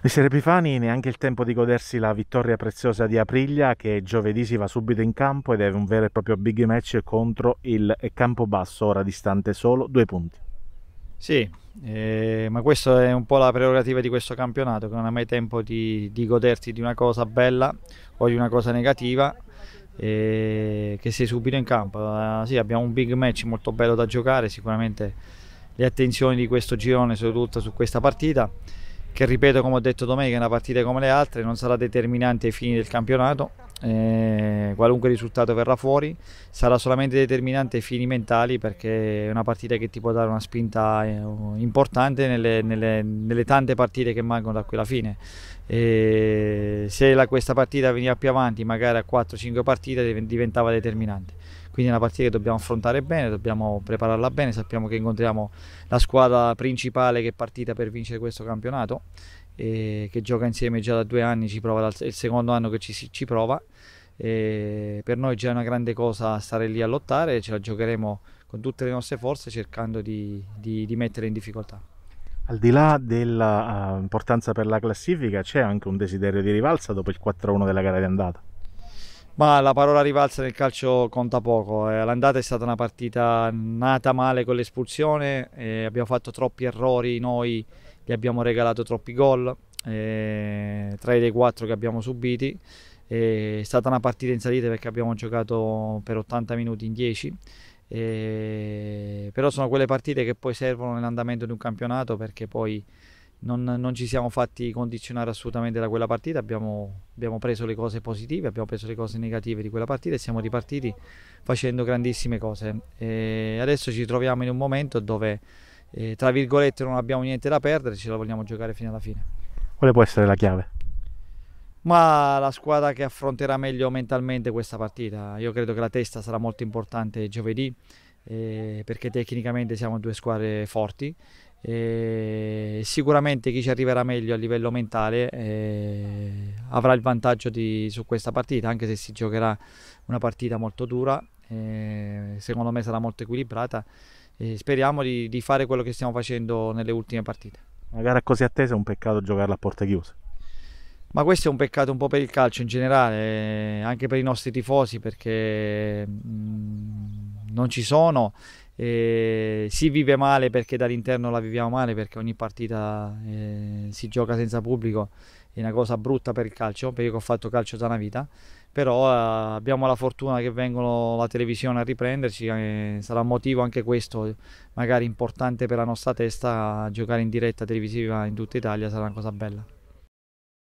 Mister Epifani, neanche il tempo di godersi la vittoria preziosa di Apriglia che giovedì si va subito in campo ed è un vero e proprio big match contro il Campobasso, ora distante solo due punti. Sì, eh, ma questa è un po' la prerogativa di questo campionato, che non ha mai tempo di, di goderti di una cosa bella o di una cosa negativa, eh, che sei subito in campo. Uh, sì, abbiamo un big match molto bello da giocare, sicuramente le attenzioni di questo girone sono tutte su questa partita che ripeto come ho detto domenica è una partita come le altre, non sarà determinante ai fini del campionato, eh, qualunque risultato verrà fuori, sarà solamente determinante ai fini mentali perché è una partita che ti può dare una spinta eh, importante nelle, nelle, nelle, tante partite che mancano da qui alla fine. E se la, questa partita veniva più avanti, magari a 4-5 partite diventava determinante. Quindi è una partita che dobbiamo affrontare bene, dobbiamo prepararla bene, sappiamo che incontriamo la squadra principale che è partita per vincere questo campionato, eh, che gioca insieme già da due anni, ci prova dal, è il secondo anno che ci, ci prova. E per noi è già una grande cosa stare lì a lottare, ce la giocheremo con tutte le nostre forze cercando di, di, di mettere in difficoltà. Al di là dell'importanza eh, uh, per la classifica c'è anche un desiderio di rivalsa dopo il 4-1 della gara di andata. Ma la parola rivalsa nel calcio conta poco. Eh. l'andata è stata una partita nata male con l'espulsione, abbiamo fatto troppi errori, noi gli abbiamo regalato troppi gol, eh, tre dei quattro che abbiamo subiti. È stata una partita in salita perché abbiamo giocato per 80 minuti in 10. Eh, però sono quelle partite che poi servono nell'andamento di un campionato perché poi non, non, ci siamo fatti condizionare assolutamente da quella partita, abbiamo, abbiamo, preso le cose positive, abbiamo preso le cose negative di quella partita e siamo ripartiti facendo grandissime cose. E adesso ci troviamo in un momento dove, eh, tra virgolette, non abbiamo niente da perdere, ce la vogliamo giocare fino alla fine. Quale può essere la chiave? Ma la squadra che affronterà meglio mentalmente questa partita, io credo che la testa sarà molto importante giovedì. Eh, perché tecnicamente siamo due squadre forti e eh, sicuramente chi ci arriverà meglio a livello mentale eh, avrà il vantaggio di, su questa partita, anche se si giocherà una partita molto dura, eh, secondo me sarà molto equilibrata e speriamo di, di, fare quello che stiamo facendo nelle ultime partite. Una gara così attesa è un peccato giocarla a porte chiuse. Ma questo è un peccato un po' per il calcio in generale, eh, anche per i nostri tifosi, perché mh, mm, non ci sono. Eh, si vive male perché dall'interno la viviamo male perché ogni partita eh, si gioca senza pubblico è una cosa brutta per il calcio perché ho fatto calcio da una vita però eh, abbiamo la fortuna che vengono la televisione a riprenderci eh, sarà un motivo anche questo magari importante per la nostra testa giocare in diretta televisiva in tutta Italia sarà una cosa bella